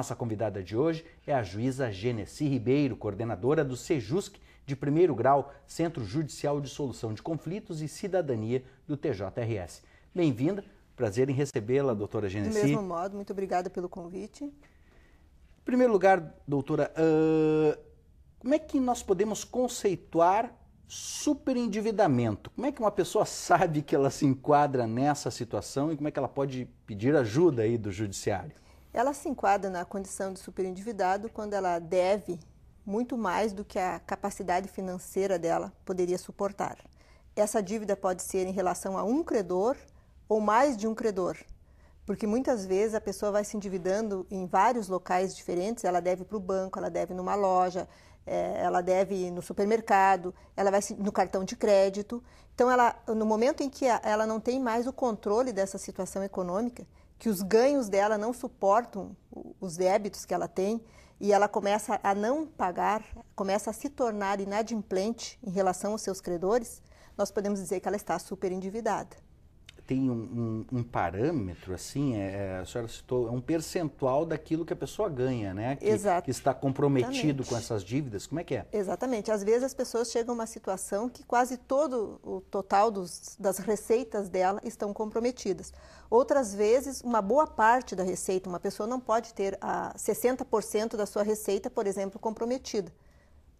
Nossa convidada de hoje é a juíza Genesi Ribeiro, coordenadora do SEJUSC de primeiro grau, Centro Judicial de Solução de Conflitos e Cidadania do TJRS. Bem-vinda, prazer em recebê-la, doutora Genesi. Do mesmo modo, muito obrigada pelo convite. Em primeiro lugar, doutora, uh, como é que nós podemos conceituar superendividamento? Como é que uma pessoa sabe que ela se enquadra nessa situação e como é que ela pode pedir ajuda aí do judiciário? ela se enquadra na condição de superendividado quando ela deve muito mais do que a capacidade financeira dela poderia suportar. Essa dívida pode ser em relação a um credor ou mais de um credor, porque muitas vezes a pessoa vai se endividando em vários locais diferentes, ela deve para o banco, ela deve numa loja, é, ela deve no supermercado, ela vai no cartão de crédito. Então, ela, no momento em que ela não tem mais o controle dessa situação econômica, que os ganhos dela não suportam os débitos que ela tem e ela começa a não pagar, começa a se tornar inadimplente em relação aos seus credores, nós podemos dizer que ela está super endividada tem um, um, um, parâmetro, assim, é, é, a senhora citou, é um percentual daquilo que a pessoa ganha, né? Que, Exato. que está comprometido Exatamente. com essas dívidas. Como é que é? Exatamente. Às vezes as pessoas chegam a uma situação que quase todo o total dos, das receitas dela estão comprometidas. Outras vezes, uma boa parte da receita, uma pessoa não pode ter a 60% da sua receita, por exemplo, comprometida.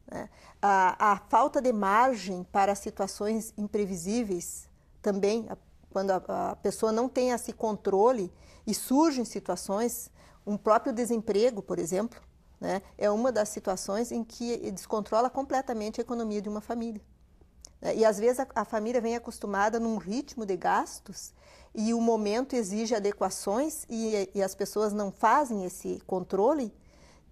Né? A, a falta de margem para situações imprevisíveis também, a quando a, a pessoa não tem esse controle e surgem situações, um próprio desemprego, por exemplo, né, é uma das situações em que descontrola completamente a economia de uma família. Né. E às vezes a, a família vem acostumada num ritmo de gastos e o momento exige adequações e, e as pessoas não fazem esse controle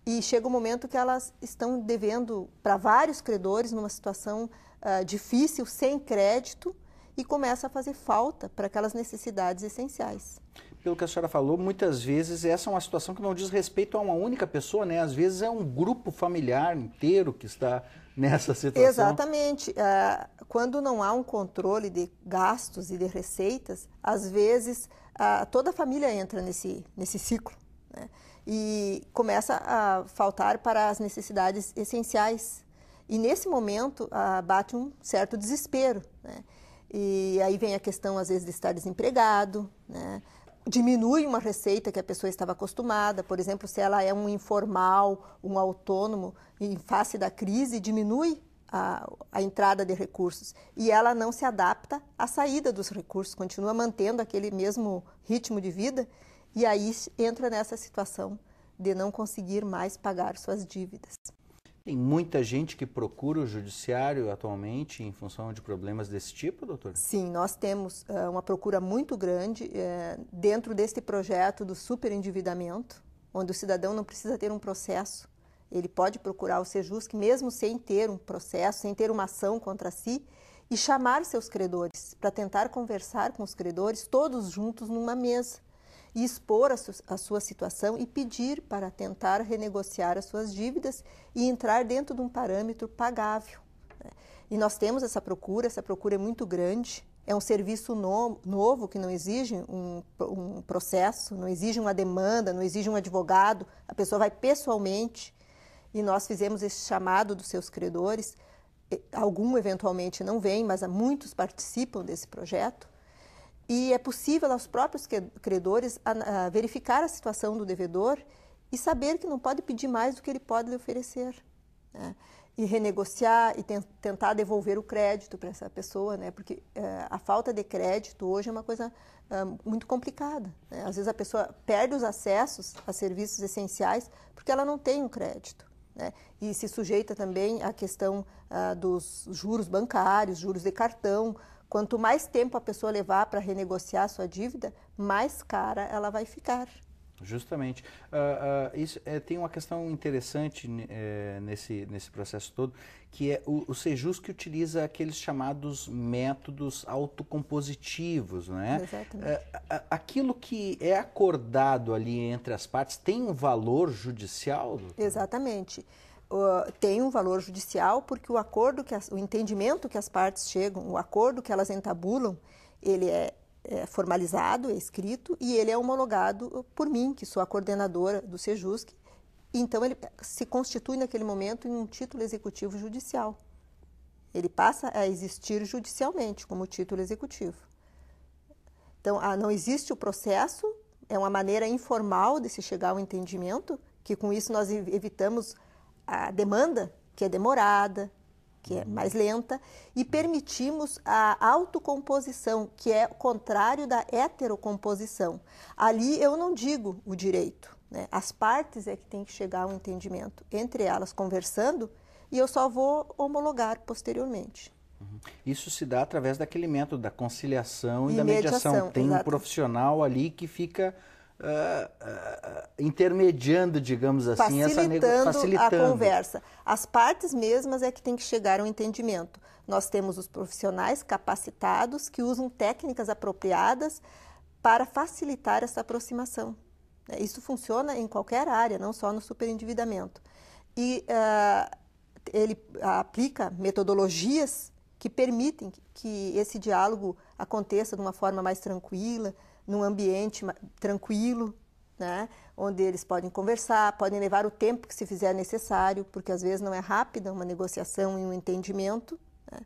e chega o um momento que elas estão devendo para vários credores numa situação uh, difícil, sem crédito, e começa a fazer falta para aquelas necessidades essenciais. Pelo que a senhora falou, muitas vezes essa é uma situação que não diz respeito a uma única pessoa, né? Às vezes é um grupo familiar inteiro que está nessa situação. Exatamente. Ah, quando não há um controle de gastos e de receitas, às vezes ah, toda a família entra nesse, nesse ciclo. Né? E começa a faltar para as necessidades essenciais. E nesse momento ah, bate um certo desespero. Né? E aí vem a questão, às vezes, de estar desempregado, né? diminui uma receita que a pessoa estava acostumada, por exemplo, se ela é um informal, um autônomo, em face da crise, diminui a, a, entrada de recursos e ela não se adapta à saída dos recursos, continua mantendo aquele mesmo ritmo de vida e aí entra nessa situação de não conseguir mais pagar suas dívidas. Tem muita gente que procura o judiciário atualmente em função de problemas desse tipo, doutor? Sim, nós temos eh, uma procura muito grande eh, dentro deste projeto do superendividamento, onde o cidadão não precisa ter um processo. Ele pode procurar o Sejusc mesmo sem ter um processo, sem ter uma ação contra si e chamar seus credores para tentar conversar com os credores todos juntos numa mesa e expor a, su a sua situação e pedir para tentar renegociar as suas dívidas e entrar dentro de um parâmetro pagável. Né? E nós temos essa procura, essa procura é muito grande, é um serviço no, novo que não exige um, um, processo, não exige uma demanda, não exige um advogado, a pessoa vai pessoalmente. E nós fizemos esse chamado dos seus credores. Algum eventualmente não vem, mas muitos participam desse projeto. E é possível aos próprios credores verificar a situação do devedor e saber que não pode pedir mais do que ele pode lhe oferecer. Né? E renegociar e tentar devolver o crédito para essa pessoa, né? porque é, a falta de crédito hoje é uma coisa é, muito complicada. Né? Às vezes a pessoa perde os acessos a serviços essenciais porque ela não tem o crédito. Né? E se sujeita também à questão ah, dos juros bancários, juros de cartão, Quanto mais tempo a pessoa levar para renegociar a sua dívida, mais cara ela vai ficar. Justamente. Uh, uh, isso, é, tem uma questão interessante é, nesse, nesse processo todo, que é o, o Sejus que utiliza aqueles chamados métodos autocompositivos, não é? Exatamente. Uh, aquilo que é acordado ali entre as partes tem um valor judicial? Doutor? Exatamente. Exatamente tem um valor judicial porque o acordo, que as, o entendimento que as partes chegam, o acordo que elas entabulam, ele é, é formalizado, é escrito e ele é homologado por mim, que sou a coordenadora do Sejusc. Então ele se constitui naquele momento em um título executivo judicial. Ele passa a existir judicialmente como título executivo. Então, ah, não existe o processo, é uma maneira informal de se chegar ao entendimento, que com isso nós evitamos a demanda, que é demorada, que é mais lenta, e permitimos a autocomposição, que é o contrário da heterocomposição. Ali eu não digo o direito, né? as partes é que tem que chegar ao um entendimento, entre elas conversando, e eu só vou homologar posteriormente. Uhum. Isso se dá através daquele método da conciliação e, e da mediação. mediação. Tem exatamente. um profissional ali que fica uh, intermediando, digamos assim, facilitando essa nego... facilitando a conversa. As partes mesmas é que tem que chegar a um entendimento. Nós temos os profissionais capacitados que usam técnicas apropriadas para facilitar essa aproximação. É, isso funciona em qualquer área, não só no superendividamento. E uh, ele aplica metodologias que permitem que esse diálogo aconteça de uma forma mais tranquila, num ambiente tranquilo, né? onde eles podem conversar, podem levar o tempo que se fizer necessário, porque às vezes não é rápida uma negociação e um entendimento. Né?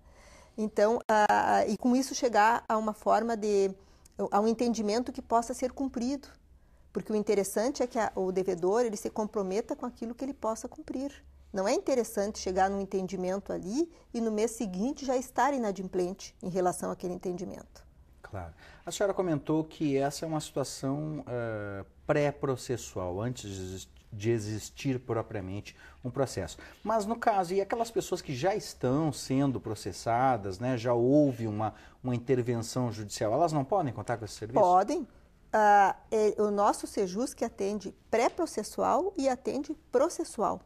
Então, uh, e com isso chegar a uma forma de, a um entendimento que possa ser cumprido, porque o interessante é que a, o devedor ele se comprometa com aquilo que ele possa cumprir. Não é interessante chegar num entendimento ali e no mês seguinte já estar inadimplente em relação àquele entendimento. Claro. A senhora comentou que essa é uma situação uh, pré-processual, antes de existir propriamente um processo. Mas no caso, e aquelas pessoas que já estão sendo processadas, né, já houve uma, uma intervenção judicial, elas não podem contar com esse serviço? Podem. Uh, é, o nosso SEJUS que atende pré-processual e atende processual.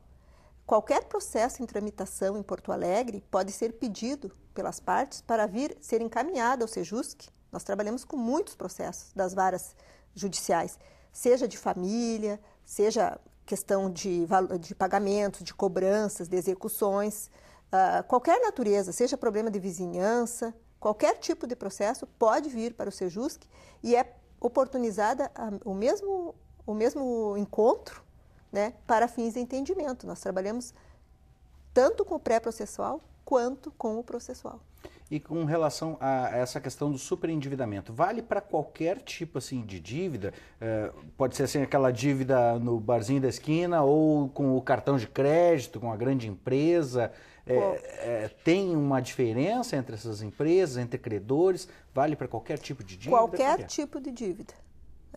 Qualquer processo em tramitação em Porto Alegre pode ser pedido pelas partes para vir ser encaminhado ao SEJUSC nós trabalhamos com muitos processos das varas judiciais, seja de família, seja questão de, de pagamentos, de cobranças, de execuções, uh, qualquer natureza, seja problema de vizinhança, qualquer tipo de processo pode vir para o Sejusc e é oportunizada a, o, mesmo, o mesmo encontro né, para fins de entendimento. Nós trabalhamos tanto com o pré-processual quanto com o processual. E com relação a essa questão do superendividamento, vale para qualquer tipo assim de dívida? É, pode ser assim, aquela dívida no barzinho da esquina ou com o cartão de crédito, com a grande empresa. É, é, tem uma diferença entre essas empresas, entre credores? Vale para qualquer tipo de dívida? Qualquer é? tipo de dívida.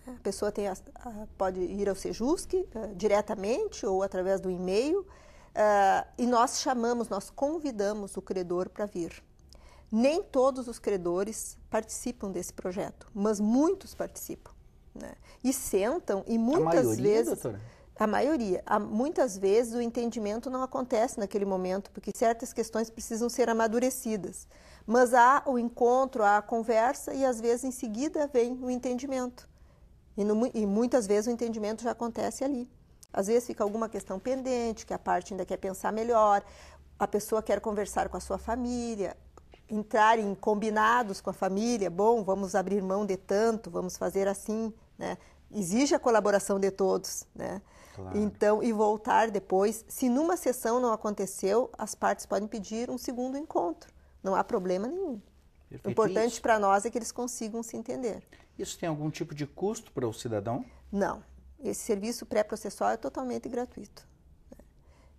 É, a pessoa tem a, a, pode ir ao Sejusc uh, diretamente ou através do e-mail. Uh, e nós chamamos, nós convidamos o credor para vir. Nem todos os credores participam desse projeto, mas muitos participam. Né? E sentam e muitas a maioria, vezes. Doutora? A maioria. A, muitas vezes o entendimento não acontece naquele momento, porque certas questões precisam ser amadurecidas. Mas há o encontro, há a conversa e às vezes em seguida vem o entendimento. E, no, e muitas vezes o entendimento já acontece ali. Às vezes fica alguma questão pendente, que a parte ainda quer pensar melhor, a pessoa quer conversar com a sua família, entrar em combinados com a família, bom, vamos abrir mão de tanto, vamos fazer assim, né? Exige a colaboração de todos, né? Claro. Então, e voltar depois, se numa sessão não aconteceu, as partes podem pedir um segundo encontro, não há problema nenhum. Perfeito. O importante para nós é que eles consigam se entender. Isso tem algum tipo de custo para o cidadão? Não. Esse serviço pré-processual é totalmente gratuito. Né?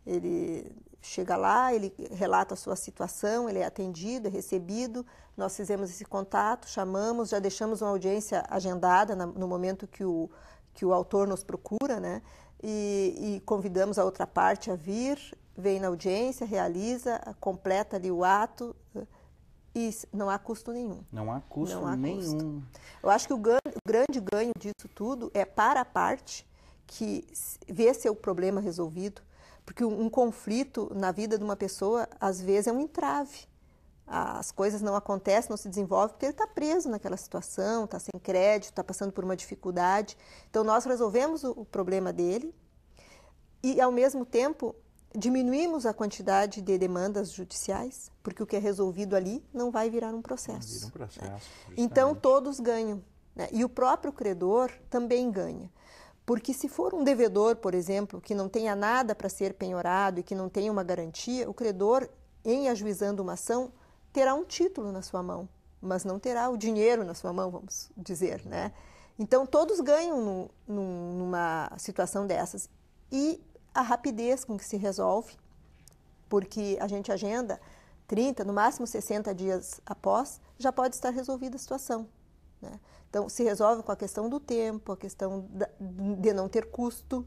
Ele chega lá, ele relata a sua situação, ele é atendido, é recebido. Nós fizemos esse contato, chamamos, já deixamos uma audiência agendada no momento que o, que o autor nos procura, né? E, e convidamos a outra parte a vir, vem na audiência, realiza, completa ali o ato. E não há custo nenhum. Não há custo não há nenhum. Custo. Eu acho que o, ganho, o grande ganho disso tudo é para a parte que vê seu problema resolvido, porque um, conflito na vida de uma pessoa, às vezes, é um entrave. As coisas não acontecem, não se desenvolvem, porque ele está preso naquela situação, está sem crédito, está passando por uma dificuldade. Então, nós resolvemos o, o problema dele e, ao mesmo tempo, diminuímos a quantidade de demandas judiciais, porque o que é resolvido ali não vai virar um processo. Vira um né? processo né? Então, todos ganham. Né? E o próprio credor também ganha. Porque se for um devedor, por exemplo, que não tenha nada para ser penhorado e que não tenha uma garantia, o credor, em ajuizando uma ação, terá um título na sua mão, mas não terá o dinheiro na sua mão, vamos dizer, né? Então todos ganham no, no, numa situação dessas e a rapidez com que se resolve, porque a gente agenda 30, no máximo 60 dias após, já pode estar resolvida a situação. Né? Então, se resolve com a questão do tempo, a questão de não ter custo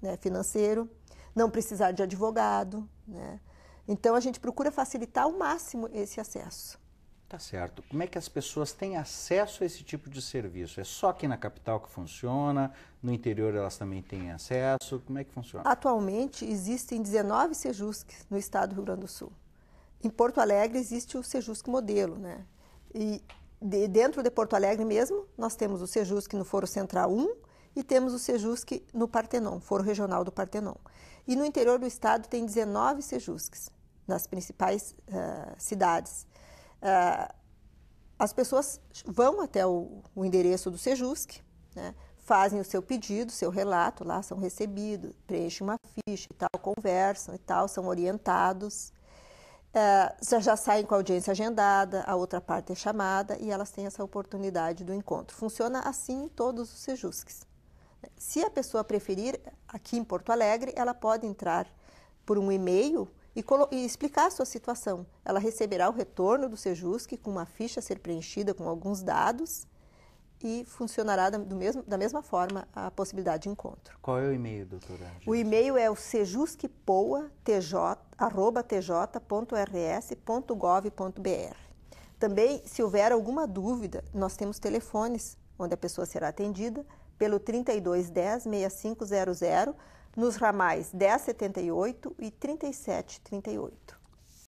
né, financeiro, não precisar de advogado. Né? Então, a gente procura facilitar ao máximo esse acesso. Tá certo. Como é que as pessoas têm acesso a esse tipo de serviço? É só aqui na capital que funciona? No interior elas também têm acesso? Como é que funciona? Atualmente existem 19 Sejusc no estado do Rio Grande do Sul. Em Porto Alegre existe o Sejusc modelo, né? E de, dentro de Porto Alegre mesmo, nós temos o Sejusc no Foro Central 1 e temos o Sejusc no Partenon, Foro Regional do Partenon. E no interior do estado tem 19 Sejuscs, nas principais uh, cidades. Uh, as pessoas vão até o, o endereço do Sejusc, né, fazem o seu pedido, seu relato, lá são recebidos, preenchem uma ficha e tal, conversam e tal, são orientados. É, já, já saem com a audiência agendada, a outra parte é chamada e elas têm essa oportunidade do encontro. Funciona assim em todos os sejusques. Se a pessoa preferir, aqui em Porto Alegre, ela pode entrar por um e-mail e, e, explicar a sua situação. Ela receberá o retorno do Sejusque com uma ficha a ser preenchida com alguns dados e funcionará da, do mesmo, da mesma forma a possibilidade de encontro. Qual é o e-mail, doutora? O e-mail é o sejusquepoa.tj.rs.gov.br. Também, se houver alguma dúvida, nós temos telefones onde a pessoa será atendida pelo 3210 6500 nos ramais 1078 e 3738.